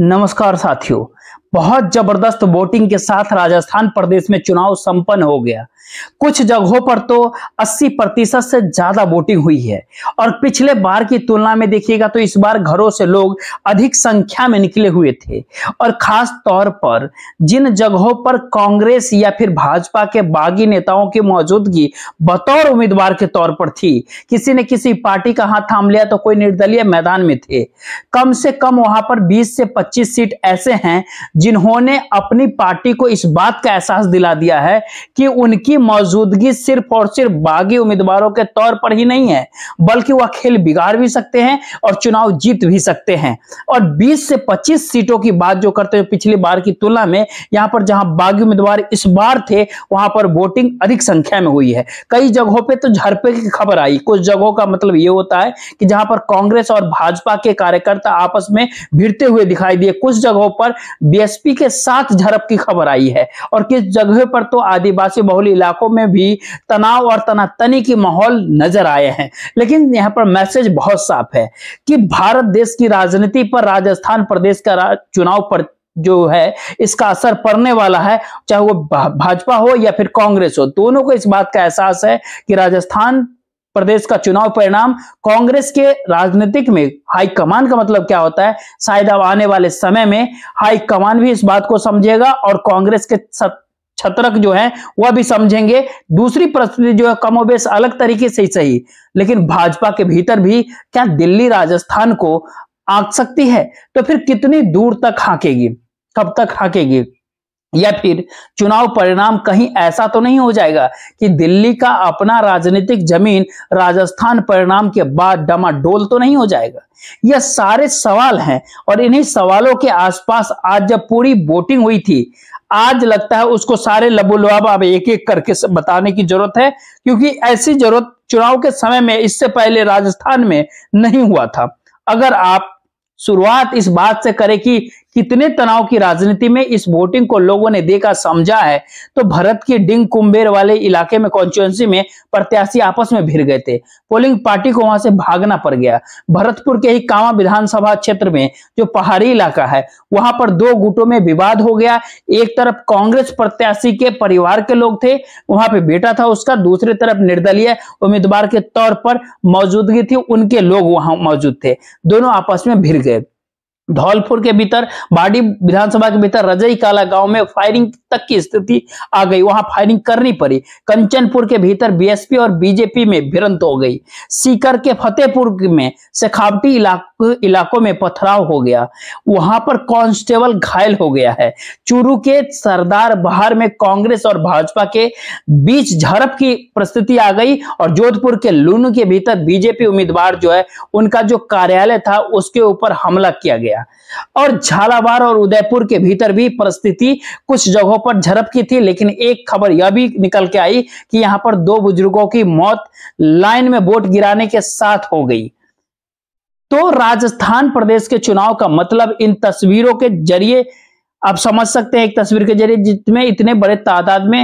नमस्कार साथियों बहुत जबरदस्त वोटिंग के साथ राजस्थान प्रदेश में चुनाव संपन्न हो गया कुछ जगहों पर तो 80 प्रतिशत से ज्यादा वोटिंग हुई है और पिछले बार की तुलना में देखिएगा तो इस बार घरों से लोग अधिक संख्या में निकले हुए थे और खास तौर पर जिन जगहों पर कांग्रेस या फिर भाजपा के बागी नेताओं की मौजूदगी बतौर उम्मीदवार के तौर पर थी किसी ने किसी पार्टी का हाथ थाम लिया तो कोई निर्दलीय मैदान में थे कम से कम वहां पर बीस से पच्चीस सीट ऐसे हैं जिन्होंने अपनी पार्टी को इस बात का एहसास दिला दिया है कि उनकी मौजूदगी सिर्फ और सिर्फ बागी उम्मीदवारों के तौर पर ही नहीं है बल्कि वह खेल बिगाड़ भी सकते हैं और चुनाव जीत भी सकते हैं और 20 से 25 सीटों की बात जो करते हैं पिछली बार की तुलना में यहां पर जहां बागी उम्मीदवार इस बार थे वहां पर वोटिंग अधिक संख्या में हुई है कई जगहों पर तो झड़पे की खबर आई कुछ जगहों का मतलब ये होता है कि जहां पर कांग्रेस और भाजपा के कार्यकर्ता आपस में भिड़ते हुए दिखाई दिए कुछ जगहों पर बीएसपी के साथ झड़प की खबर आई है और किस जगह पर तो आदिवासी बहुल इलाकों में भी तनाव और तनातनी की माहौल नजर आए हैं लेकिन यहाँ पर मैसेज बहुत साफ है कि भारत देश की राजनीति पर राजस्थान प्रदेश का चुनाव पर जो है इसका असर पड़ने वाला है चाहे वो भाजपा हो या फिर कांग्रेस हो दोनों को इस बात का एहसास है कि राजस्थान प्रदेश का चुनाव परिणाम कांग्रेस के राजनीतिक में हाईकमान का मतलब क्या होता है शायद अब आने वाले समय में हाईकमान भी इस बात को समझेगा और कांग्रेस के छत्रक जो है वह भी समझेंगे दूसरी परिस्थिति जो है कमोबेश अलग तरीके से ही सही लेकिन भाजपा के भीतर भी क्या दिल्ली राजस्थान को आंक सकती है तो फिर कितनी दूर तक हाकेगी कब तक हाकेगी या फिर चुनाव परिणाम कहीं ऐसा तो नहीं हो जाएगा कि दिल्ली का अपना राजनीतिक जमीन राजस्थान परिणाम के बाद डमाडोल तो नहीं हो जाएगा यह सारे सवाल हैं और इन्हीं सवालों के आसपास आज जब पूरी वोटिंग हुई थी आज लगता है उसको सारे लबुलवाब अब एक एक करके बताने की जरूरत है क्योंकि ऐसी जरूरत चुनाव के समय में इससे पहले राजस्थान में नहीं हुआ था अगर आप शुरुआत इस बात से करें कि कितने तनाव की राजनीति में इस वोटिंग को लोगों ने देखा समझा है तो भरत के डिंग कुंबेर वाले इलाके में कॉन्स्टिट्युएंसी में प्रत्याशी आपस में भिड़ गए थे पोलिंग पार्टी को वहां से भागना पड़ गया भरतपुर के ही कावा विधानसभा क्षेत्र में जो पहाड़ी इलाका है वहां पर दो गुटों में विवाद हो गया एक तरफ कांग्रेस प्रत्याशी के परिवार के लोग थे वहां पे बेटा था उसका दूसरी तरफ निर्दलीय उम्मीदवार के तौर पर मौजूदगी थी उनके लोग वहां मौजूद थे दोनों आपस में भिड़ गए धौलपुर के भीतर बाडी विधानसभा के भीतर रजई काला गांव में फायरिंग तक की स्थिति आ गई वहां फायरिंग करनी पड़ी कंचनपुर के भीतर बीएसपी और बीजेपी में भिड़ंत हो गई सीकर के फतेहपुर में सेखावटी इलाक, इलाकों में पथराव हो गया वहां पर कांस्टेबल घायल हो गया है चूरू के सरदार बहार में कांग्रेस और भाजपा के बीच झड़प की परिस्थिति आ गई और जोधपुर के लूनू के भीतर बीजेपी उम्मीदवार जो है उनका जो कार्यालय था उसके ऊपर हमला किया गया गया और झालावाड़ और उदयपुर के भीतर भी परिस्थिति कुछ जगहों पर झड़प की थी लेकिन एक खबर यह भी निकल के आई कि यहां पर दो बुजुर्गों की मौत लाइन में वोट गिराने के साथ हो गई तो राजस्थान प्रदेश के चुनाव का मतलब इन तस्वीरों के जरिए आप समझ सकते हैं एक तस्वीर के जरिए जिसमें इतने बड़े तादाद में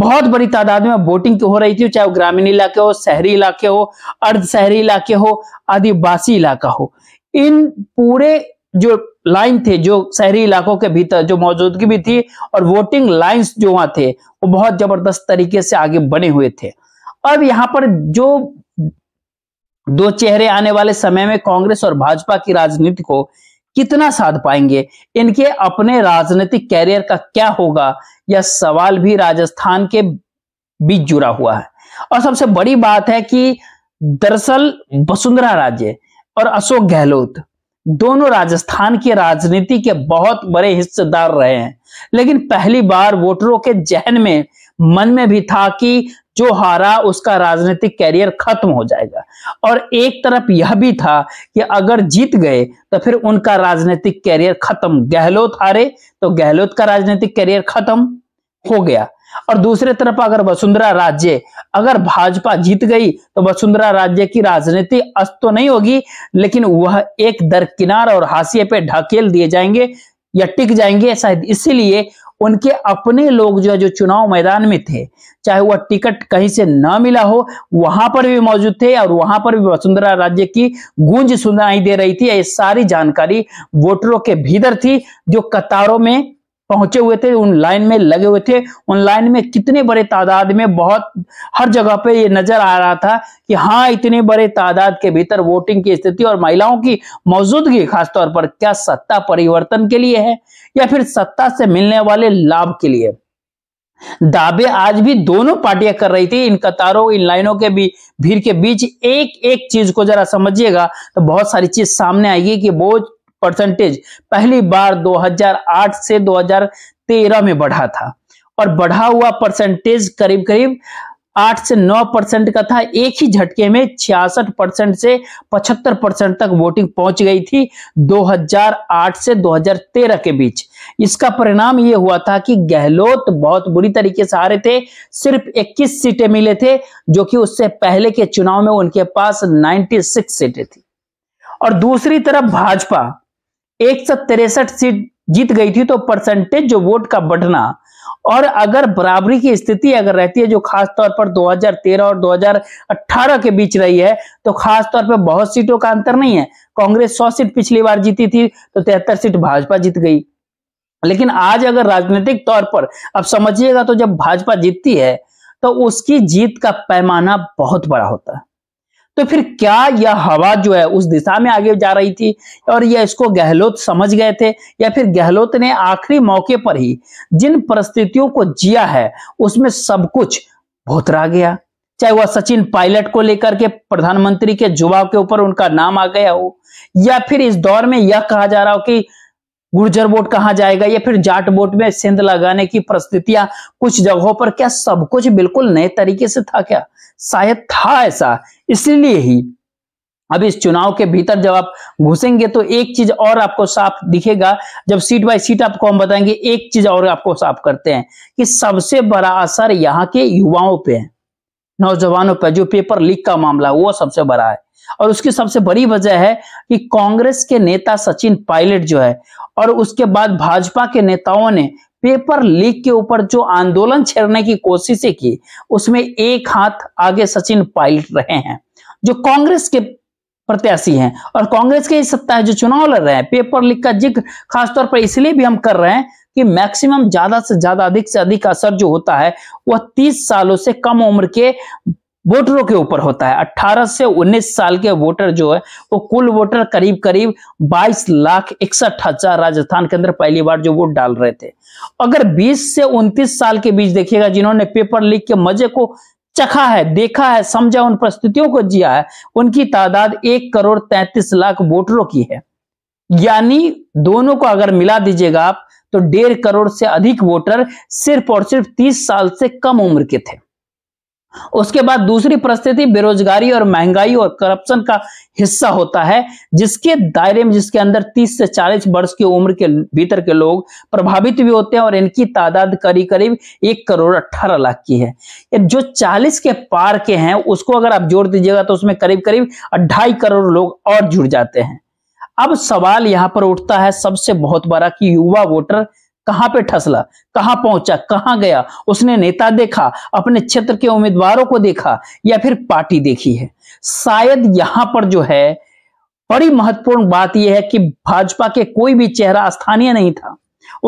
बहुत बड़ी तादाद में वोटिंग हो रही थी चाहे वो ग्रामीण इलाके हो शहरी इलाके हो अर्ध शहरी इलाके हो आदिवासी इलाका हो इन पूरे जो लाइन थे जो शहरी इलाकों के भीतर जो मौजूदगी भी थी और वोटिंग लाइंस जो वहां थे वो बहुत जबरदस्त तरीके से आगे बने हुए थे अब यहां पर जो दो चेहरे आने वाले समय में कांग्रेस और भाजपा की राजनीति को कितना साध पाएंगे इनके अपने राजनीतिक कैरियर का क्या होगा यह सवाल भी राजस्थान के बीच जुड़ा हुआ है और सबसे बड़ी बात है कि दरअसल वसुंधरा राज्य और अशोक गहलोत दोनों राजस्थान की राजनीति के बहुत बड़े हिस्सेदार रहे हैं लेकिन पहली बार वोटरों के जहन में मन में भी था कि जो हारा उसका राजनीतिक कैरियर खत्म हो जाएगा और एक तरफ यह भी था कि अगर जीत गए तो फिर उनका राजनीतिक कैरियर खत्म गहलोत हारे तो गहलोत का राजनीतिक कैरियर खत्म हो गया और दूसरे तरफ अगर वसुंधरा राज्य अगर भाजपा जीत गई तो वसुंधरा राज्य की राजनीति अस्त तो नहीं होगी लेकिन वह एक दरकिनार और हाशिए पे ढकेल दिए जाएंगे या टिक जाएंगे शायद इसीलिए उनके अपने लोग जो है जो चुनाव मैदान में थे चाहे वह टिकट कहीं से ना मिला हो वहां पर भी मौजूद थे और वहां पर भी वसुंधरा राज्य की गूंज सुनाई दे रही थी ये सारी जानकारी वोटरों के भीतर थी जो कतारों में पहुंचे हुए थे उन लाइन में लगे हुए थे उन लाइन में कितने बड़े तादाद में बहुत हर जगह पे ये नजर आ रहा था कि हाँ इतने बड़े तादाद के भीतर वोटिंग की स्थिति और महिलाओं की मौजूदगी खासतौर पर क्या सत्ता परिवर्तन के लिए है या फिर सत्ता से मिलने वाले लाभ के लिए दावे आज भी दोनों पार्टियां कर रही थी इन कतारों इन लाइनों के भी भीड़ के बीच एक एक चीज को जरा समझिएगा तो बहुत सारी चीज सामने आएगी कि वो परसेंटेज पहली बार 2008 से 2013 में बढ़ा था और बढ़ा हुआ परसेंटेज करीब करीब आठ से नौ परसेंट का था एक ही झटके में छियासठ परसेंट से पचहत्तर परसेंट तक वोटिंग पहुंच गई थी 2008 से 2013 के बीच इसका परिणाम यह हुआ था कि गहलोत बहुत बुरी तरीके से हारे थे सिर्फ 21 सीटें मिले थे जो कि उससे पहले के चुनाव में उनके पास 96 सीटें थी और दूसरी तरफ भाजपा एक सीट जीत गई थी तो परसेंटेज जो वोट का बढ़ना और अगर बराबरी की स्थिति अगर रहती है जो खासतौर पर 2013 और 2018 के बीच रही है तो खासतौर पर बहुत सीटों का अंतर नहीं है कांग्रेस 100 सीट पिछली बार जीती थी तो तिहत्तर सीट भाजपा जीत गई लेकिन आज अगर राजनीतिक तौर पर अब समझिएगा तो जब भाजपा जीतती है तो उसकी जीत का पैमाना बहुत बड़ा होता है तो फिर क्या यह हवा जो है उस दिशा में आगे जा रही थी और यह इसको गहलोत समझ गए थे या फिर गहलोत ने आखिरी मौके पर ही जिन परिस्थितियों को जिया है उसमें सब कुछ भोतरा गया चाहे वह सचिन पायलट को लेकर के प्रधानमंत्री के जुबाव के ऊपर उनका नाम आ गया हो या फिर इस दौर में यह कहा जा रहा हो कि गुर्जर बोट कहा जाएगा या फिर जाट बोट में सिंध लगाने की परिस्थितियां कुछ जगहों पर क्या सब कुछ बिल्कुल नए तरीके से था क्या शायद था ऐसा इसलिए ही अब इस चुनाव के भीतर जब आप घुसेंगे तो एक चीज और आपको साफ दिखेगा जब सीट बाय सीट आपको हम बताएंगे एक चीज और आपको साफ करते हैं कि सबसे बड़ा असर यहाँ के युवाओं पे है नौजवानों पर जो पेपर लीक का मामला वो सबसे बड़ा है और उसकी सबसे बड़ी वजह है कि कांग्रेस के नेता सचिन पायलट जो है और उसके बाद भाजपा के नेताओं ने पेपर लीक के ऊपर जो आंदोलन छेड़ने की कोशिशें की उसमें एक हाथ आगे सचिन पायलट रहे हैं जो कांग्रेस के प्रत्याशी हैं और कांग्रेस के ही सत्ता है जो चुनाव लड़ रहे हैं पेपर लीक का जिक्र खासतौर पर इसलिए भी हम कर रहे हैं कि मैक्सिमम ज्यादा से ज्यादा अधिक से अधिक असर जो होता है वह 30 सालों से कम उम्र के वोटरों के ऊपर होता है 18 से 19 साल के वोटर जो है वो कुल वोटर करीब करीब 22 लाख इकसठ हजार राजस्थान के अंदर पहली बार जो वोट डाल रहे थे अगर 20 से 29 साल के बीच देखिएगा जिन्होंने पेपर लीक के मजे को चखा है देखा है समझा उन परिस्थितियों को जिया है उनकी तादाद एक करोड़ तैतीस लाख वोटरों की है यानी दोनों को अगर मिला दीजिएगा आप तो डेढ़ करोड़ से अधिक वोटर सिर्फ और सिर्फ तीस साल से कम उम्र के थे उसके बाद दूसरी परिस्थिति बेरोजगारी और महंगाई और करप्शन का हिस्सा होता है जिसके दायरे में जिसके अंदर 30 से 40 वर्ष की उम्र के भीतर के लोग प्रभावित भी होते हैं और इनकी तादाद करीब करीब एक करोड़ अट्ठारह लाख की है जो 40 के पार के हैं उसको अगर आप जोड़ दीजिएगा तो उसमें करीब करीब अढ़ाई करोड़ लोग और जुड़ जाते हैं अब सवाल यहां पर उठता है सबसे बहुत बड़ा कि युवा वोटर कहां पे ठसला कहां पहुंचा कहां गया उसने नेता देखा अपने क्षेत्र के उम्मीदवारों को देखा या फिर पार्टी देखी है शायद यहां पर जो है बड़ी महत्वपूर्ण बात यह है कि भाजपा के कोई भी चेहरा स्थानीय नहीं था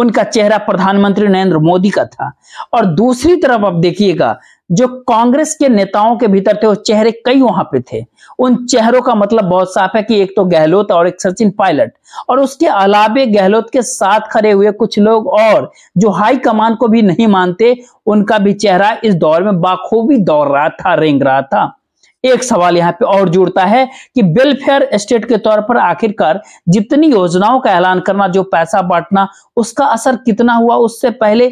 उनका चेहरा प्रधानमंत्री नरेंद्र मोदी का था और दूसरी तरफ आप देखिएगा जो कांग्रेस के नेताओं के भीतर थे वो चेहरे कई वहां पे थे उन चेहरों का मतलब बहुत साफ है कि एक तो गहलोत और एक सचिन पायलट और उसके अलावे गहलोत के साथ खड़े हुए कुछ लोग और जो हाई कमान को भी नहीं मानते उनका भी चेहरा इस दौर में बाखूबी दौड़ रहा था रेंग रहा था एक सवाल यहाँ पे और जुड़ता है कि वेलफेयर स्टेट के तौर पर आखिरकार जितनी योजनाओं का ऐलान करना जो पैसा बांटना उसका असर कितना हुआ उससे पहले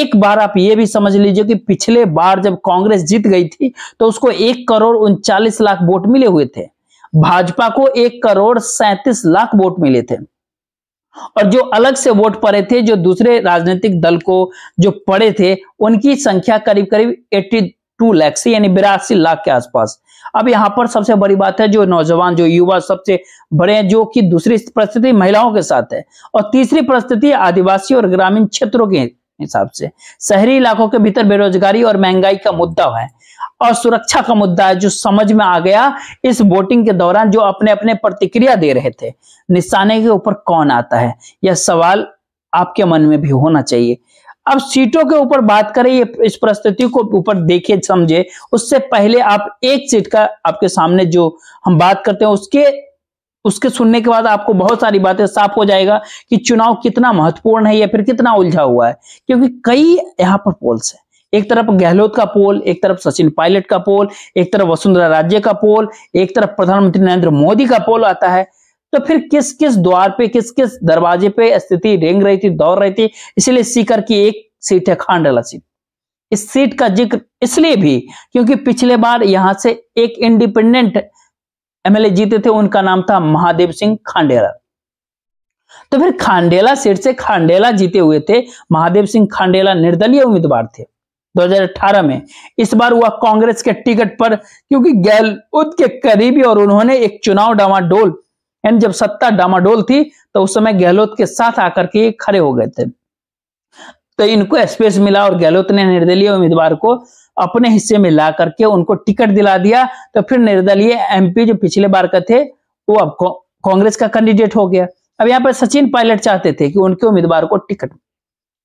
एक बार आप ये भी समझ लीजिए कि पिछले बार जब कांग्रेस जीत गई थी तो उसको एक करोड़ उनचालीस लाख वोट मिले हुए थे भाजपा को एक करोड़ सैंतीस लाख वोट मिले थे और जो अलग से वोट पड़े थे जो दूसरे राजनीतिक दल को जो पड़े थे उनकी संख्या करीब करीब एट्टी टू लैख से यानी बिरासी लाख के आसपास अब यहाँ पर सबसे बड़ी बात है जो नौजवान जो युवा सबसे बड़े हैं जो कि दूसरी परिस्थिति महिलाओं के साथ है और तीसरी परिस्थिति आदिवासी और ग्रामीण क्षेत्रों के हिसाब से शहरी इलाकों के भीतर बेरोजगारी और महंगाई का मुद्दा है और सुरक्षा का मुद्दा है जो समझ में आ गया इस वोटिंग के दौरान जो अपने अपने प्रतिक्रिया दे रहे थे निशाने के ऊपर कौन आता है यह सवाल आपके मन में भी होना चाहिए अब सीटों के ऊपर बात करें ये इस परिस्थिति को ऊपर देखे समझे उससे पहले आप एक सीट का आपके सामने जो हम बात करते हैं उसके उसके सुनने के बाद आपको बहुत सारी बातें साफ हो जाएगा कि चुनाव कितना महत्वपूर्ण है या फिर कितना उलझा हुआ है क्योंकि कई यहाँ पर पोल्स है एक तरफ गहलोत का पोल एक तरफ सचिन पायलट का पोल एक तरफ वसुंधरा राज्य का पोल एक तरफ प्रधानमंत्री नरेंद्र मोदी का पोल आता है तो फिर किस किस द्वार पे किस किस दरवाजे पे स्थिति रेंग रही थी दौड़ रही थी इसलिए सीकर की एक सीट है खांडला सीट इस सीट का जिक्र इसलिए भी क्योंकि पिछले बार यहां से एक इंडिपेंडेंट एमएलए जीते थे उनका नाम था महादेव सिंह खांडेला तो फिर खांडेला सीट से खांडेला जीते हुए थे महादेव सिंह खांडेला निर्दलीय उम्मीदवार थे 2018 में इस बार हुआ कांग्रेस के टिकट पर क्योंकि गहलोत के करीबी और उन्होंने एक चुनाव डामाडोल एंड जब सत्ता डामाडोल थी तो उस समय गहलोत के साथ आकर के खड़े हो गए थे तो इनको स्पेस मिला और गहलोत ने निर्दलीय उम्मीदवार को अपने हिस्से में ला करके उनको टिकट दिला दिया तो फिर निर्दलीय एमपी जो पिछले बार का थे वो अब कांग्रेस का कैंडिडेट हो गया अब यहाँ पर सचिन पायलट चाहते थे कि उनके उम्मीदवार को टिकट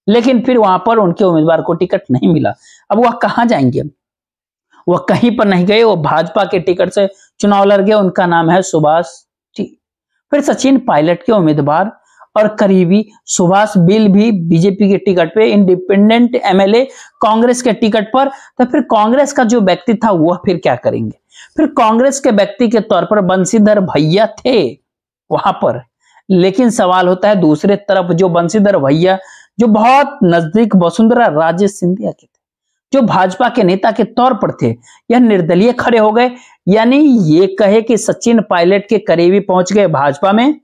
लेकिन फिर वहां पर उनके उम्मीदवार को टिकट नहीं मिला अब वह कहा जाएंगे वह कहीं पर नहीं गए वो भाजपा के टिकट से चुनाव लड़ गए उनका नाम है सुभाष फिर सचिन पायलट के उम्मीदवार और करीबी सुभाष बिल भी बीजेपी के टिकट पे इंडिपेंडेंट एमएलए कांग्रेस के टिकट पर तो फिर कांग्रेस का जो व्यक्ति था वह फिर क्या करेंगे फिर कांग्रेस के व्यक्ति के तौर पर बंशीधर भैया थे वहां पर लेकिन सवाल होता है दूसरे तरफ जो बंशीधर भैया जो बहुत नजदीक वसुंधरा राजे सिंधिया के जो भाजपा के नेता के तौर पर थे यह निर्दलीय खड़े हो गए यानी ये कहे कि सचिन पायलट के करीबी पहुंच गए भाजपा में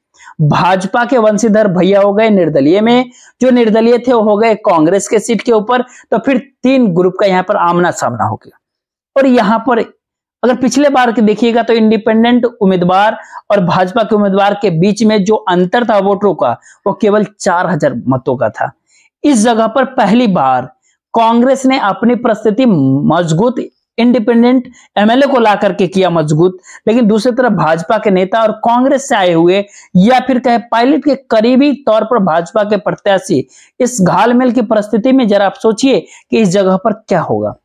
भाजपा के वंशीधर भैया हो गए निर्दलीय में जो निर्दलीय थे वो हो गए कांग्रेस के सीट के ऊपर तो फिर तीन ग्रुप का यहां पर आमना सामना हो गया और यहां पर अगर पिछले बार के देखिएगा तो इंडिपेंडेंट उम्मीदवार और भाजपा के उम्मीदवार के बीच में जो अंतर था वोटरों का वो केवल चार हजार मतों का था इस जगह पर पहली बार कांग्रेस ने अपनी प्रस्तुति मजबूत इंडिपेंडेंट एमएलए को ला करके किया मजबूत लेकिन दूसरी तरफ भाजपा के नेता और कांग्रेस से आए हुए या फिर कहे पायलट के करीबी तौर पर भाजपा के प्रत्याशी इस घालमेल की परिस्थिति में जरा आप सोचिए कि इस जगह पर क्या होगा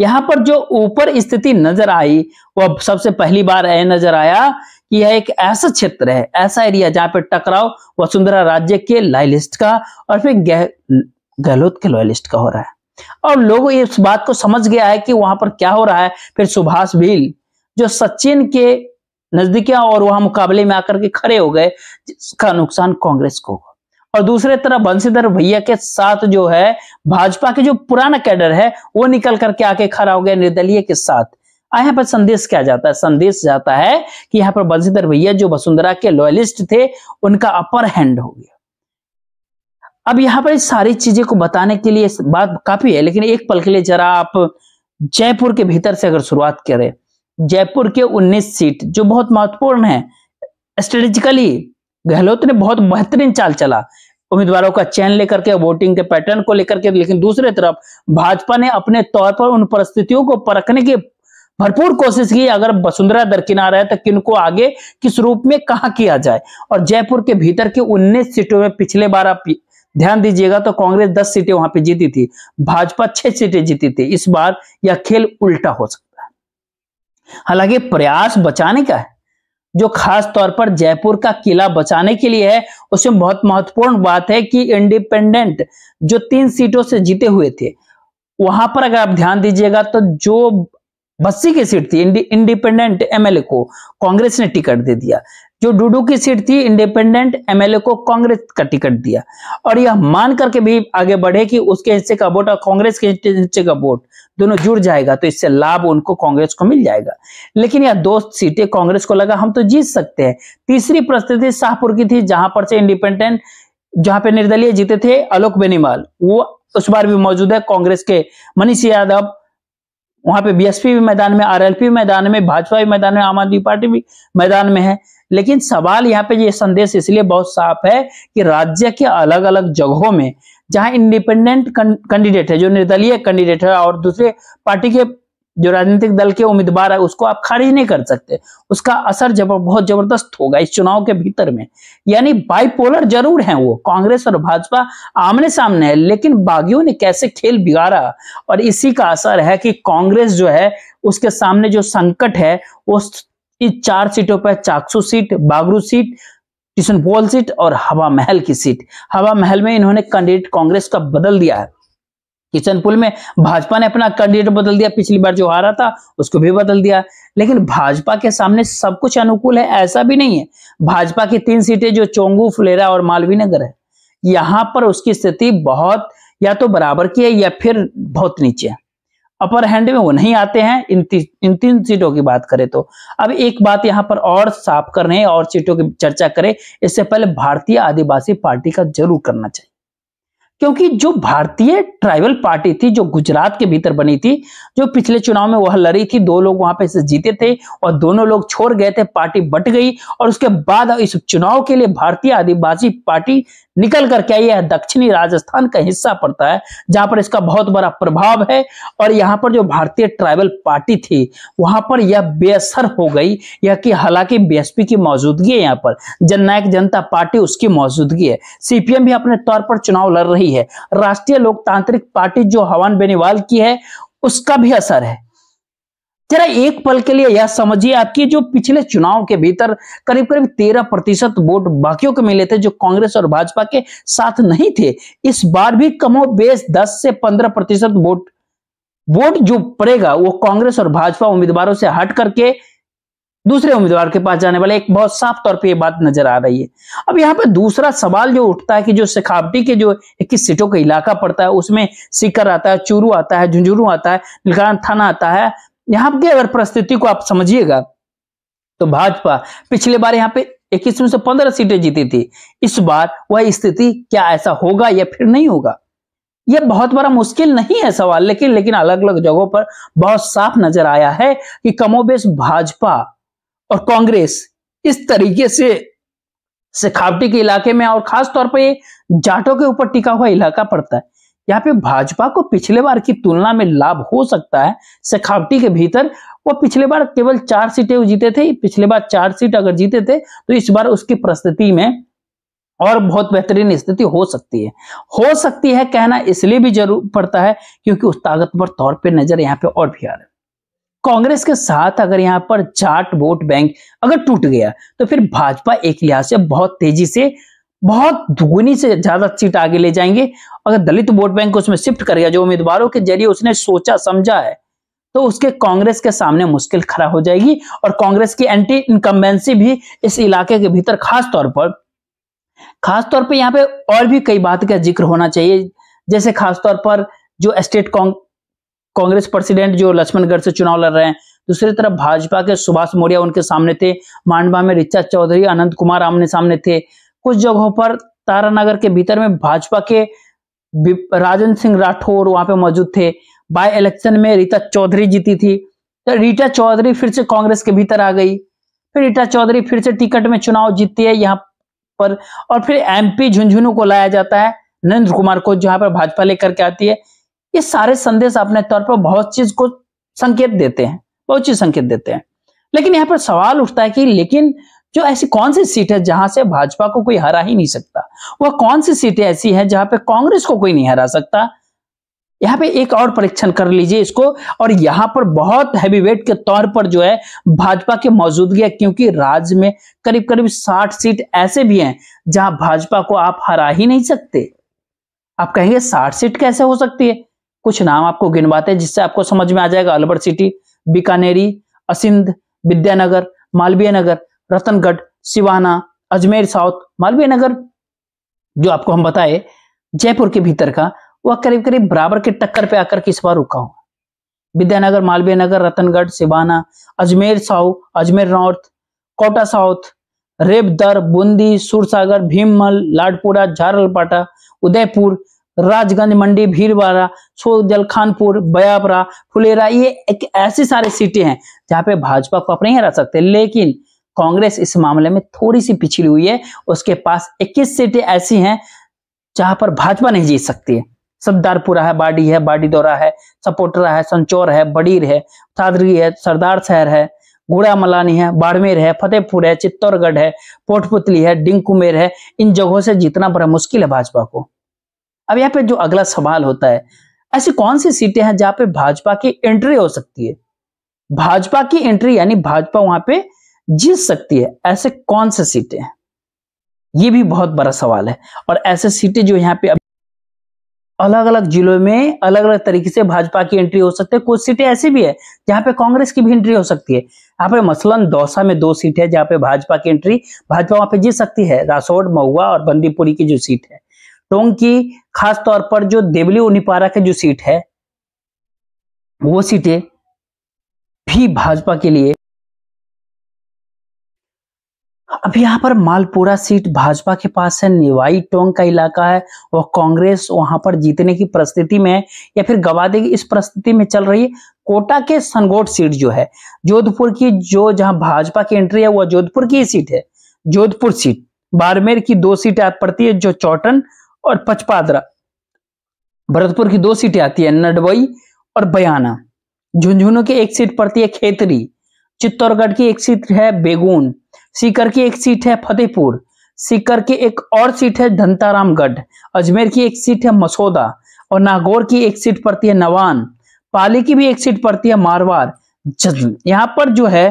यहां पर जो ऊपर स्थिति नजर आई वह सबसे पहली बार यह नजर आया कि यह एक ऐसा क्षेत्र है ऐसा एरिया जहां पर टकराव वसुंधरा राज्य के लाइलिस्ट का और फिर गहलोत के लॉयलिस्ट का हो रहा है और लोग इस बात को समझ गया है कि वहां पर क्या हो रहा है फिर सुभाष भील जो सचिन के नजदीकियां और वहां मुकाबले में आकर के खड़े हो गए जिसका नुकसान कांग्रेस को और दूसरे तरफ बंशीधर भैया के साथ जो है भाजपा के जो पुराना कैडर है वो निकल करके आके खड़ा हो गया निर्दलीय के साथ यहाँ पर संदेश क्या जाता है संदेश जाता है कि यहाँ पर बंशीधर भैया जो वसुंधरा के लॉयलिस्ट थे उनका अपर हैंड हो गया अब यहाँ पर सारी चीजें को बताने के लिए बात काफी है लेकिन एक पल के लिए जरा आप जयपुर के भीतर से अगर शुरुआत करें जयपुर के 19 सीट जो बहुत महत्वपूर्ण है स्ट्रेटेजिकली गहलोत ने बहुत बेहतरीन चाल चला उम्मीदवारों का चयन लेकर के वोटिंग के पैटर्न को लेकर के लेकिन दूसरे तरफ भाजपा ने अपने तौर पर उन परिस्थितियों को परखने की भरपूर कोशिश की अगर वसुंधरा दरकिनार है तो किनको आगे किस रूप में कहा किया जाए और जयपुर के भीतर के 19 सीटों में पिछले बार आप ध्यान दीजिएगा तो कांग्रेस दस सीटें वहां पे जीती थी भाजपा छह सीटें जीती थी इस बार यह खेल उल्टा हो सकता है हालांकि प्रयास बचाने का है जो खास तौर पर जयपुर का किला बचाने के लिए है उसमें बहुत महत्वपूर्ण बात है कि इंडिपेंडेंट जो तीन सीटों से जीते हुए थे वहां पर अगर आप ध्यान दीजिएगा तो जो बस्सी की सीट थी इंडिपेंडेंट एमएलए को कांग्रेस ने टिकट दे दिया जो डूडू की सीट थी इंडिपेंडेंट एमएलए को कांग्रेस का टिकट दिया और यह मान करके भी आगे बढ़े कि उसके हिस्से का वोट और कांग्रेस के हिस्से का वोट दोनों जुड़ जाएगा तो इससे लाभ उनको कांग्रेस को मिल जाएगा लेकिन यह दो सीटें कांग्रेस को लगा हम तो जीत सकते हैं तीसरी परिस्थिति शाहपुर की थी जहां पर से इंडिपेंडेंट जहां पर निर्दलीय जीते थे आलोक बेनीवाल वो उस बार भी मौजूद है कांग्रेस के मनीष यादव वहां पे बीएसपी भी मैदान में आरएलपी मैदान में भाजपा भी मैदान में आम आदमी पार्टी भी मैदान में है लेकिन सवाल यहाँ पे ये संदेश इसलिए बहुत साफ है कि राज्य के अलग अलग जगहों में जहां इंडिपेंडेंट कैंडिडेट है जो निर्दलीय कैंडिडेट है और दूसरे पार्टी के जो राजनीतिक दल के उम्मीदवार है उसको आप खारिज नहीं कर सकते उसका असर जब बहुत जबरदस्त होगा इस चुनाव के भीतर में यानी बाइपोलर जरूर है वो कांग्रेस और भाजपा आमने सामने है लेकिन बागियों ने कैसे खेल बिगाड़ा और इसी का असर है कि कांग्रेस जो है उसके सामने जो संकट है वो इस चार सीटों पर Chaksu seat Bagru seat Kishanpol seat और हवा महल की सीट हवा महल में इन्होंने कैंडिडेट कांग्रेस का बदल दिया है किशनपुल में भाजपा ने अपना कैंडिडेट बदल दिया पिछली बार जो हारा था उसको भी बदल दिया लेकिन भाजपा के सामने सब कुछ अनुकूल है ऐसा भी नहीं है भाजपा की तीन सीटें जो चोंगू फुलेरा और मालवीय नगर है यहाँ पर उसकी स्थिति बहुत या तो बराबर की है या फिर बहुत नीचे है अपर हैंड में वो नहीं आते हैं इन इन तीन सीटों की बात करें तो अब एक बात यहाँ पर और साफ करने और सीटों की चर्चा करें इससे पहले भारतीय आदिवासी पार्टी का जरूर करना चाहिए क्योंकि जो भारतीय ट्राइबल पार्टी थी जो गुजरात के भीतर बनी थी जो पिछले चुनाव में वह लड़ी थी दो लोग वहां पे से जीते थे और दोनों लोग छोड़ गए थे पार्टी बट गई और उसके बाद इस चुनाव के लिए भारतीय आदिवासी पार्टी निकल कर क्या यह दक्षिणी राजस्थान का हिस्सा पड़ता है जहां पर इसका बहुत बड़ा प्रभाव है और यहाँ पर जो भारतीय ट्राइबल पार्टी थी वहां पर यह बेअसर हो गई यह कि हालांकि बीएसपी की मौजूदगी है यहाँ पर जननायक जनता पार्टी उसकी मौजूदगी है सीपीएम भी अपने तौर पर चुनाव लड़ रही है राष्ट्रीय लोकतांत्रिक पार्टी जो हवान बेनीवाल की है उसका भी असर है जरा एक पल के लिए यह समझिए आपकी जो पिछले चुनाव के भीतर करीब करीब तेरह प्रतिशत वोट बाकियों को मिले थे जो कांग्रेस और भाजपा के साथ नहीं थे इस बार भी कमो बेस दस से पंद्रह प्रतिशत वोट वोट जो पड़ेगा वो कांग्रेस और भाजपा उम्मीदवारों से हट करके दूसरे उम्मीदवार के पास जाने वाले एक बहुत साफ तौर पे ये बात नजर आ रही है अब यहाँ पे दूसरा सवाल जो उठता है कि जो सिखावटी के जो इक्कीस सीटों का इलाका पड़ता है उसमें सीकर आता है चूरू आता है झुंझुरू आता है निलकान थाना आता है यहां की अगर परिस्थिति को आप समझिएगा तो भाजपा पिछले बार यहाँ पे इक्कीस में से पंद्रह सीटें जीती थी इस बार वह स्थिति क्या ऐसा होगा या फिर नहीं होगा यह बहुत बड़ा मुश्किल नहीं है सवाल लेकिन लेकिन अलग अलग जगहों पर बहुत साफ नजर आया है कि कमोबेश भाजपा और कांग्रेस इस तरीके से सिखावटी के इलाके में और खास तौर पर जाटों के ऊपर टिका हुआ इलाका पड़ता है यहाँ पे भाजपा को पिछले बार की तुलना में लाभ हो सकता है सखावटी के भीतर वो पिछले बार केवल चार सीटें जीते थे पिछले बार चार सीट अगर जीते थे तो इस बार उसकी परिस्थिति में और बहुत बेहतरीन स्थिति हो सकती है हो सकती है कहना इसलिए भी जरूर पड़ता है क्योंकि उस ताकतवर तौर पर नजर यहाँ पे और भी आ रहा है कांग्रेस के साथ अगर यहाँ पर जाट वोट बैंक अगर टूट गया तो फिर भाजपा एक लिहाज से बहुत तेजी से बहुत दुगुनी से ज्यादा सीट आगे ले जाएंगे अगर दलित वोट बैंक उसमें शिफ्ट कर गया जो उम्मीदवारों के जरिए उसने सोचा समझा है तो उसके कांग्रेस के सामने मुश्किल खड़ा हो जाएगी और कांग्रेस की एंटी इनकम्बेंसी भी इस इलाके के भीतर खास तौर पर खास तौर पर यहाँ पे और भी कई बात का जिक्र होना चाहिए जैसे खास तौर पर जो स्टेट कांग्रेस प्रेसिडेंट जो लक्ष्मणगढ़ से चुनाव लड़ रहे हैं दूसरी तरफ भाजपा के सुभाष मौर्या उनके सामने थे मांडवा में रिचा चौधरी अनंत कुमार आमने सामने थे कुछ जगहों पर तारानगर के भीतर में भाजपा के राजन सिंह राठौर वहां पे मौजूद थे बाय इलेक्शन में रीता चौधरी जीती थी तो रीटा चौधरी फिर से कांग्रेस के भीतर आ गई फिर रीटा चौधरी फिर से टिकट में चुनाव जीतती है यहाँ पर और फिर एमपी झुंझुनू को लाया जाता है नरेंद्र कुमार को जहां पर भाजपा लेकर के आती है ये सारे संदेश अपने तौर पर बहुत चीज को संकेत देते हैं बहुत चीज संकेत देते हैं लेकिन यहाँ पर सवाल उठता है कि लेकिन जो ऐसी कौन सी सीट है जहां से भाजपा को कोई हरा ही नहीं सकता वह कौन सी सीटें ऐसी हैं जहां पे कांग्रेस को कोई नहीं हरा सकता यहाँ पे एक और परीक्षण कर लीजिए इसको और यहां पर बहुत हैवीवेट के तौर पर जो है भाजपा की मौजूदगी है क्योंकि राज्य में करीब करीब 60 सीट ऐसे भी हैं जहां भाजपा को आप हरा ही नहीं सकते आप कहेंगे 60 सीट कैसे हो सकती है कुछ नाम आपको गिनवाते हैं जिससे आपको समझ में आ जाएगा अलवर सिटी बीकानेरी असिंध विद्यानगर मालवीय नगर रतनगढ़ सिवाना अजमेर साउथ मालवीय नगर जो आपको हम बताए जयपुर के भीतर का वह करीब करीब बराबर के टक्कर पे आकर किस बार रुका हुआ Vidyanagar Malviya Nagar Ratangarh Siwana Ajmer south Ajmer north Kota south Reodar Bundi Sursagar Bhinmal Ladpura Jhalrapatan Udaipur Ramganj Mandi Bhilwara Sojat Khanpur Bayapara Phulera ये एक ऐसी सारी सिटी हैं जहाँ पे भाजपा को आप नहीं हरा सकते लेकिन कांग्रेस इस मामले में थोड़ी सी पिछड़ी हुई है उसके पास 21 सीटें ऐसी हैं जहां पर भाजपा नहीं जीत सकती है सरदारपुरा है बाडी है बाडी दौरा है सपोटरा है संचौर है बडीर है सादरी है सरदार शहर है घोड़ा मलानी है बाड़मेर है फतेहपुर है चित्तौड़गढ़ है पोटपुतली है डिंकुमेर है इन जगहों से जीतना बड़ा मुश्किल है भाजपा को अब यहाँ पे जो अगला सवाल होता है ऐसी कौन सी सीटें हैं जहां पे भाजपा की एंट्री हो सकती है भाजपा की एंट्री यानी भाजपा वहां पे जीत सकती है ऐसे कौन से सीटें हैं ये भी बहुत बड़ा सवाल है और ऐसे सीटें जो यहाँ पे अलग अलग जिलों में अलग अलग तरीके से भाजपा की एंट्री हो सकती है कुछ सीटें ऐसी भी है जहाँ पे कांग्रेस की भी एंट्री हो सकती है यहाँ पे मसलन दौसा में दो सीट है जहाँ पे भाजपा की एंट्री भाजपा वहां पे जीत सकती है रासोड महुआ और बंदीपुरी की जो सीट है टोंग की खास तौर पर जो देवली उनिपारा की जो सीट है वो सीटें भी भाजपा के लिए अब यहाँ पर मालपुरा सीट भाजपा के पास है निवाई टोंग का इलाका है और कांग्रेस वहां पर जीतने की परिस्थिति में है या फिर गवादे की इस परिस्थिति में चल रही है कोटा के सनगोट सीट जो है जोधपुर की जो जहां भाजपा की एंट्री है वह जोधपुर की सीट है जोधपुर सीट बाड़मेर की दो सीटें आती पड़ती है जो चौटन और पचपादरा भरतपुर की दो सीटें आती है नडवई और बयाना झुंझुनू की एक सीट पड़ती है खेतरी चित्तौड़गढ़ की एक सीट है बेगून सीकर की एक सीट है फतेहपुर सीकर की एक और सीट है धनतारामगढ़ अजमेर की एक सीट है मसौदा और नागौर की एक सीट पड़ती है नवान पाली की भी एक सीट पड़ती है मारवाड़ यहाँ पर जो है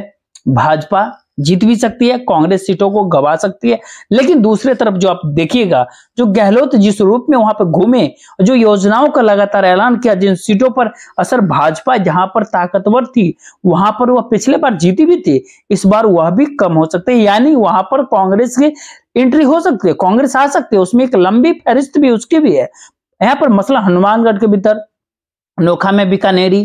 भाजपा जीत भी सकती है कांग्रेस सीटों को गवा सकती है लेकिन दूसरे तरफ जो आप देखिएगा जो गहलोत जिस रूप में वहां पर घूमे जो योजनाओं का लगातार ऐलान किया जिन सीटों पर असर भाजपा जहां पर ताकतवर थी वहां पर वह पिछले बार जीती भी थी इस बार वह भी कम हो सकते हैं यानी वहां पर कांग्रेस की एंट्री हो सकती है कांग्रेस आ सकती है उसमें एक लंबी फहरिस्त भी उसकी भी है यहाँ पर मसला हनुमानगढ़ के भीतर नोखा में बीकानेरी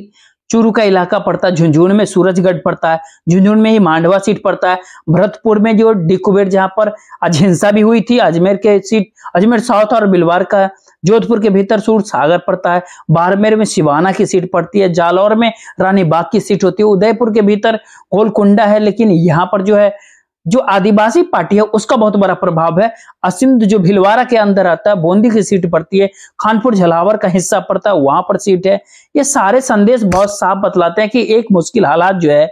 चूरू का इलाका पड़ता है झुंझुन में सूरजगढ़ पड़ता है झुंझुन में ही मांडवा सीट पड़ता है भरतपुर में जो डिकुबेर जहां पर अजहिंसा भी हुई थी अजमेर के सीट अजमेर साउथ और बिलवार का जोधपुर के भीतर सूर सागर पड़ता है बाड़मेर में शिवाना की सीट पड़ती है जालौर में रानी बाग की सीट होती है उदयपुर के भीतर गोलकुंडा है लेकिन यहाँ पर जो है जो आदिवासी पार्टी है उसका बहुत बड़ा प्रभाव है असिंध जो भिलवाड़ा के अंदर आता है बूंदी की सीट पड़ती है खानपुर झलावर का हिस्सा पड़ता है वहां पर सीट है ये सारे संदेश बहुत साफ बतलाते हैं कि एक मुश्किल हालात जो है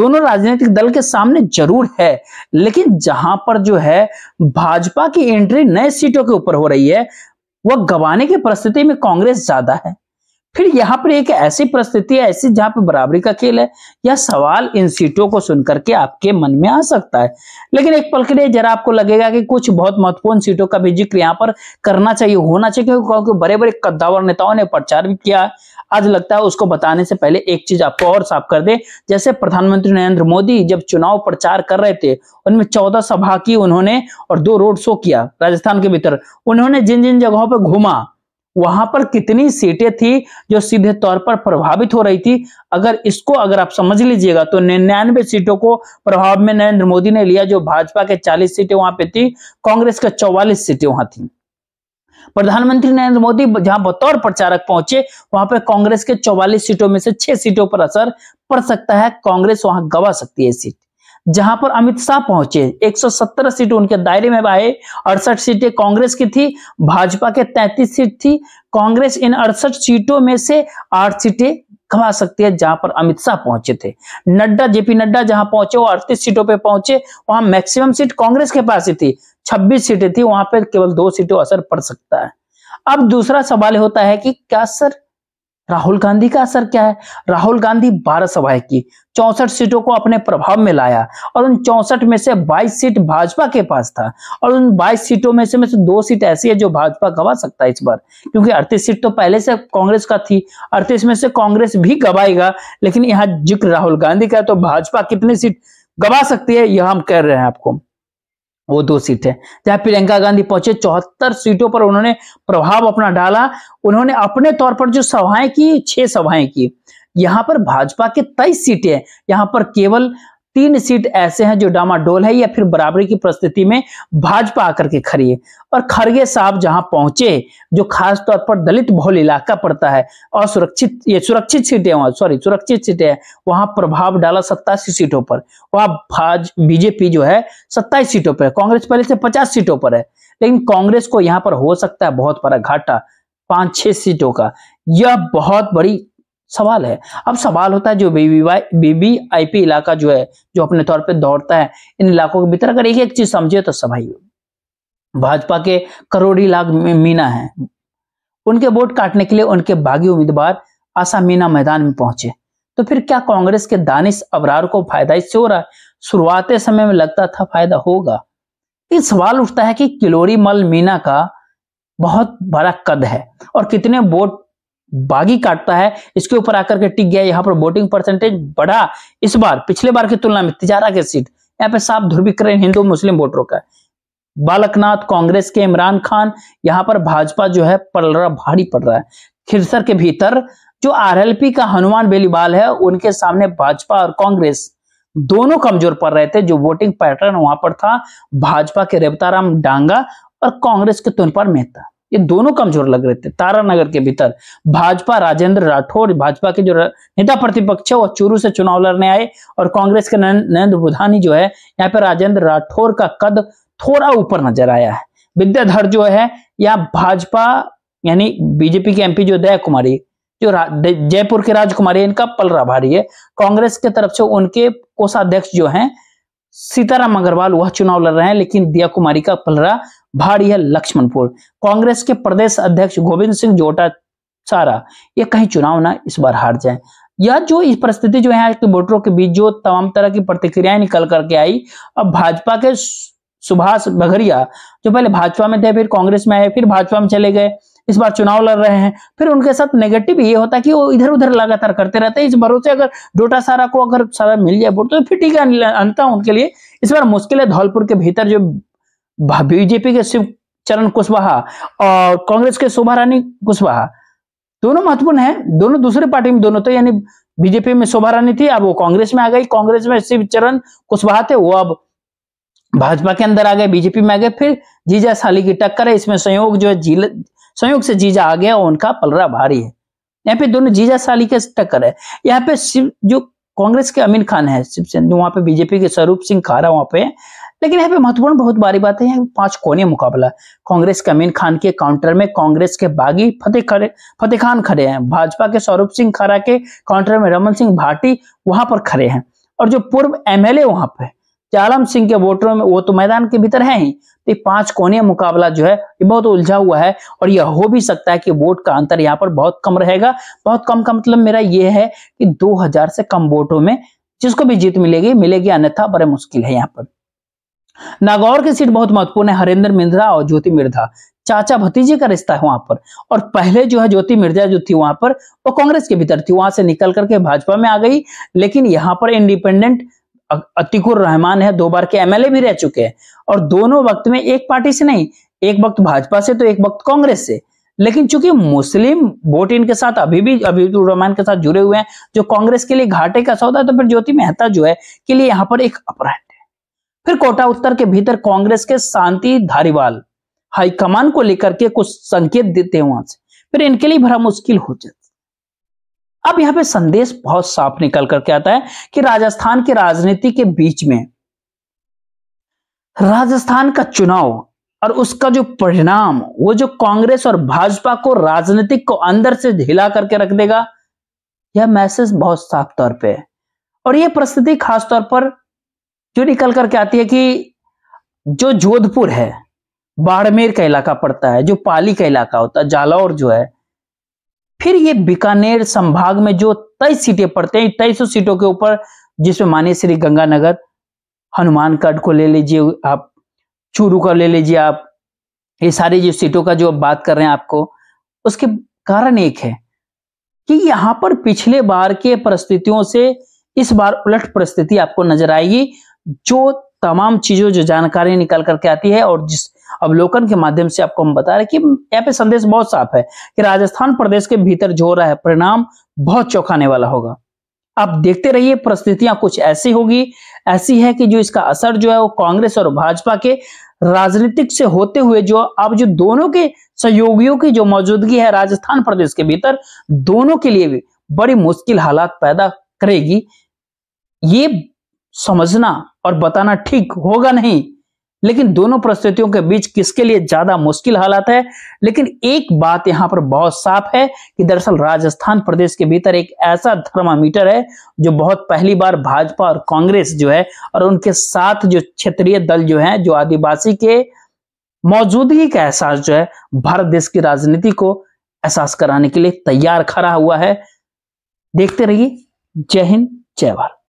दोनों राजनीतिक दल के सामने जरूर है लेकिन जहां पर जो है भाजपा की एंट्री नए सीटों के ऊपर हो रही है वह गंवाने की परिस्थिति में कांग्रेस ज्यादा है फिर यहाँ पर एक ऐसी परिस्थिति है ऐसी जहां पर बराबरी का खेल है यह सवाल इन सीटों को सुनकर के आपके मन में आ सकता है लेकिन एक पल के लिए जरा आपको लगेगा कि कुछ बहुत महत्वपूर्ण सीटों का भी जिक्र यहाँ पर करना चाहिए होना चाहिए क्योंकि बड़े बड़े कद्दावर नेताओं ने प्रचार भी किया आज लगता है उसको बताने से पहले एक चीज आपको और साफ कर दे जैसे प्रधानमंत्री नरेंद्र मोदी जब चुनाव प्रचार कर रहे थे उनमें चौदह सभा की उन्होंने और दो रोड शो किया राजस्थान के भीतर उन्होंने जिन जिन जगहों पर घूमा वहां पर कितनी सीटें थी जो सीधे तौर पर प्रभावित हो रही थी अगर इसको अगर आप समझ लीजिएगा तो निन्यानवे सीटों को प्रभाव में नरेंद्र मोदी ने लिया जो भाजपा के 40 सीटें वहां पे थी कांग्रेस के 44 सीटें वहां थी प्रधानमंत्री नरेंद्र मोदी जहां बतौर प्रचारक पहुंचे वहां पर कांग्रेस के चौवालीस सीटों में से छह सीटों पर असर पड़ सकता है कांग्रेस वहां गवा सकती है सीट जहां पर अमित शाह पहुंचे सत्तर सीट उनके दायरे में आए अड़सठ सीटें कांग्रेस की थी भाजपा के 33 सीट थी कांग्रेस इन अड़सठ सीटों में से आठ सीटें कमा सकती है जहां पर अमित शाह पहुंचे थे नड्डा जेपी नड्डा जहां पहुंचे वो अड़तीस सीटों पे पहुंचे वहां मैक्सिमम सीट कांग्रेस के पास ही थी छब्बीस सीटें थी वहां पर केवल दो सीटों असर पड़ सकता है अब दूसरा सवाल होता है कि क्या सर राहुल गांधी का असर क्या है राहुल गांधी भारत सभा की चौसठ सीटों को अपने प्रभाव में लाया और उन चौसठ में से 22 सीट भाजपा के पास था और उन 22 सीटों में से में से दो सीट ऐसी है जो भाजपा गवा सकता है इस बार क्योंकि अड़तीस सीट तो पहले से कांग्रेस का थी अड़तीस में से कांग्रेस भी गवाएगा लेकिन यहाँ जिक्र राहुल गांधी का तो भाजपा कितनी सीट गवा सकती है यह हम कह रहे हैं आपको वो दो सीट है जहां प्रियंका गांधी पहुंचे चौहत्तर सीटों पर उन्होंने प्रभाव अपना डाला उन्होंने अपने तौर पर जो सभाएं की छह सभाएं की यहां पर भाजपा के तेईस सीटें हैं यहां पर केवल तीन सीट ऐसे हैं जो डामाडोल है या फिर बराबरी की परिस्थिति में भाजपा आकर के खड़ी है और खड़गे साहब जहां पहुंचे जो खास तौर पर दलित बहुल इलाका पड़ता है और सुरक्षित ये सुरक्षित सीटें वहां सॉरी सुरक्षित सीटें हैं वहां प्रभाव डाला सत्तासी सीटों पर वहां भाज बीजेपी जो है सत्ताईस सीटों पर कांग्रेस पहले से पचास सीटों पर है लेकिन कांग्रेस को यहाँ पर हो सकता है बहुत बड़ा घाटा पांच छह सीटों का यह बहुत बड़ी सवाल है अब सवाल होता है जो बीबीआईपी इलाका जो है जो अपने तौर पे दौड़ता है इन इलाकों के भीतर अगर एक एक चीज समझे तो सभाई भाजपा के करोड़ी लाख मीना है उनके वोट काटने के लिए उनके बागी उम्मीदवार आशा मीना मैदान में पहुंचे तो फिर क्या कांग्रेस के दानिश अबरार को फायदा इससे हो रहा है शुरुआती समय में लगता था फायदा होगा ये सवाल उठता है कि किलोरी मल मीना का बहुत बड़ा कद है और कितने वोट बागी काटता है इसके ऊपर आकर के टिक गया यहाँ पर वोटिंग परसेंटेज बढ़ा इस बार पिछले बार की तुलना में तिजारा के सीट यहाँ पे साफ ध्रुवीकरण हिंदू मुस्लिम वोटरों का बालकनाथ कांग्रेस के इमरान खान यहाँ पर भाजपा जो है पड़ रहा भारी पड़ रहा है खिरसर के भीतर जो आरएलपी का हनुमान बेलीवाल है उनके सामने भाजपा और कांग्रेस दोनों कमजोर पड़ रहे थे जो वोटिंग पैटर्न वहां पर था भाजपा के रेवताराम डांगा और कांग्रेस के पर मेहता ये दोनों कमजोर लग रहे थे तारानगर के भीतर भाजपा राजेंद्र राठौर भाजपा के जो नेता प्रतिपक्ष है वो चूरू से चुनाव लड़ने आए और कांग्रेस के नरेंद्र बुधानी जो है यहाँ पे राजेंद्र राठौर का कद थोड़ा ऊपर नजर आया है विद्याधर जो है यहाँ भाजपा यानी बीजेपी के एमपी जो दया कुमारी जो जयपुर के राजकुमारी इनका पलरा भारी है कांग्रेस के तरफ से उनके कोषाध्यक्ष जो हैं सीताराम अग्रवाल वह चुनाव लड़ रहे हैं लेकिन दिया कुमारी का पलरा भारी है लक्ष्मणपुर कांग्रेस के प्रदेश अध्यक्ष गोविंद सिंह जोटा सारा ये कहीं चुनाव ना इस बार हार जाए यह जो इस परिस्थिति जो है के वोटरों के बीच जो तमाम तरह की प्रतिक्रियाएं निकल करके आई अब भाजपा के सुभाष बघरिया जो पहले भाजपा में थे फिर कांग्रेस में आए फिर भाजपा में चले गए इस बार चुनाव लड़ रहे हैं फिर उनके साथ नेगेटिव ये होता है कि वो इधर उधर लगातार करते रहते हैं इस भरोसे अगर डोटा सारा को अगर सारा मिल जाए वोट तो फिर ठीक है अंता उनके लिए इस बार मुश्किल है धौलपुर के भीतर जो बीजेपी के शिव चरण कुशवाहा और कांग्रेस के शोभा रानी कुशवाहा दोनों महत्वपूर्ण है दोनों दूसरे पार्टी में दोनों तो यानी बीजेपी में शोभा रानी थी अब वो कांग्रेस में आ गई कांग्रेस में शिव चरण कुशवाहा थे वो अब भाजपा के अंदर आ गए बीजेपी में आ गए फिर जीजा साली की टक्कर है इसमें संयोग जो है संयोग से जीजा आ गया और उनका पलरा भारी है यहाँ पे दोनों जीजा साली के टक्कर है यहाँ पे शिव जो कांग्रेस के अमीन खान है शिवसेना वहां पे बीजेपी के स्वरूप सिंह खारा वहाँ पे लेकिन यहाँ पे महत्वपूर्ण बहुत बारी बात है यहाँ पांच कोने मुकाबला कांग्रेस के अमीन खान के काउंटर में कांग्रेस के बागी फतेह खड़े फतेह खान खड़े हैं भाजपा के स्वरूप सिंह खारा के काउंटर में रमन सिंह भाटी वहां पर खड़े हैं और जो पूर्व एमएलए वहां पे चालम सिंह के वोटरों में वो तो मैदान के भीतर है ही तो ये पांच कोणीय मुकाबला जो है ये बहुत उलझा हुआ है और यह हो भी सकता है कि वोट का अंतर यहाँ पर बहुत कम रहेगा बहुत कम का मतलब मेरा ये है कि 2000 से कम वोटों में जिसको भी जीत मिलेगी मिलेगी अन्यथा बड़े मुश्किल है यहाँ पर नागौर की सीट बहुत महत्वपूर्ण है हरेंद्र मिर्धा और ज्योति मिर्धा चाचा भतीजे का रिश्ता है वहां पर और पहले जो है ज्योति मिर्जा जो थी वहां पर वो कांग्रेस के भीतर थी वहां से निकल करके भाजपा में आ गई लेकिन यहाँ पर इंडिपेंडेंट अतिकुर रहमान है दो बार के एमएलए भी रह चुके हैं और दोनों वक्त में एक पार्टी से नहीं एक वक्त भाजपा से तो एक वक्त कांग्रेस से लेकिन चूंकि मुस्लिम वोट इनके साथ अभी भी अभीतुर रहमान के साथ जुड़े हुए हैं जो कांग्रेस के लिए घाटे का सौदा है तो फिर ज्योति मेहता जो है के लिए यहां पर एक अपराध है फिर कोटा उत्तर के भीतर कांग्रेस के शांति धारीवाल हाईकमान को लेकर के कुछ संकेत देते हैं वहां से फिर इनके लिए भरा मुश्किल हो जाता अब यहां पे संदेश बहुत साफ निकल करके आता है कि राजस्थान की राजनीति के बीच में राजस्थान का चुनाव और उसका जो परिणाम वो जो कांग्रेस और भाजपा को राजनीतिक को अंदर से ढिला करके रख देगा यह मैसेज बहुत साफ तौर पे है और यह परिस्थिति खासतौर पर जो निकल करके आती है कि जो जोधपुर है बाड़मेर का इलाका पड़ता है जो पाली का इलाका होता है जालौर जो है फिर ये बीकानेर संभाग में जो तेईस सीटें पड़ते हैं तेईस सीटों के ऊपर जिसमें माने श्री गंगानगर हनुमानगढ़ को ले लीजिए आप चूरू का ले लीजिए आप ये सारी जो सीटों का जो बात कर रहे हैं आपको उसके कारण एक है कि यहां पर पिछले बार के परिस्थितियों से इस बार उलट परिस्थिति आपको नजर आएगी जो तमाम चीजों जो जानकारी निकल करके आती है और जिस अवलोकन के माध्यम से आपको हम बता रहे कि यहाँ पे संदेश बहुत साफ है कि राजस्थान प्रदेश के भीतर जो रहा है परिणाम बहुत चौंकाने वाला होगा आप देखते रहिए परिस्थितियां कुछ ऐसी होगी ऐसी है कि जो इसका असर जो है वो कांग्रेस और भाजपा के राजनीतिक से होते हुए जो अब जो दोनों के सहयोगियों की जो मौजूदगी है राजस्थान प्रदेश के भीतर दोनों के लिए भी बड़ी मुश्किल हालात पैदा करेगी ये समझना और बताना ठीक होगा नहीं लेकिन दोनों परिस्थितियों के बीच किसके लिए ज्यादा मुश्किल हालात है लेकिन एक बात यहां पर बहुत साफ है कि दरअसल राजस्थान प्रदेश के भीतर एक ऐसा थर्मामीटर है जो बहुत पहली बार भाजपा और कांग्रेस जो है और उनके साथ जो क्षेत्रीय दल जो है जो आदिवासी के मौजूदगी का एहसास जो है भारत देश की राजनीति को एहसास कराने के लिए तैयार खड़ा हुआ है देखते रहिए जय हिंद जय भारत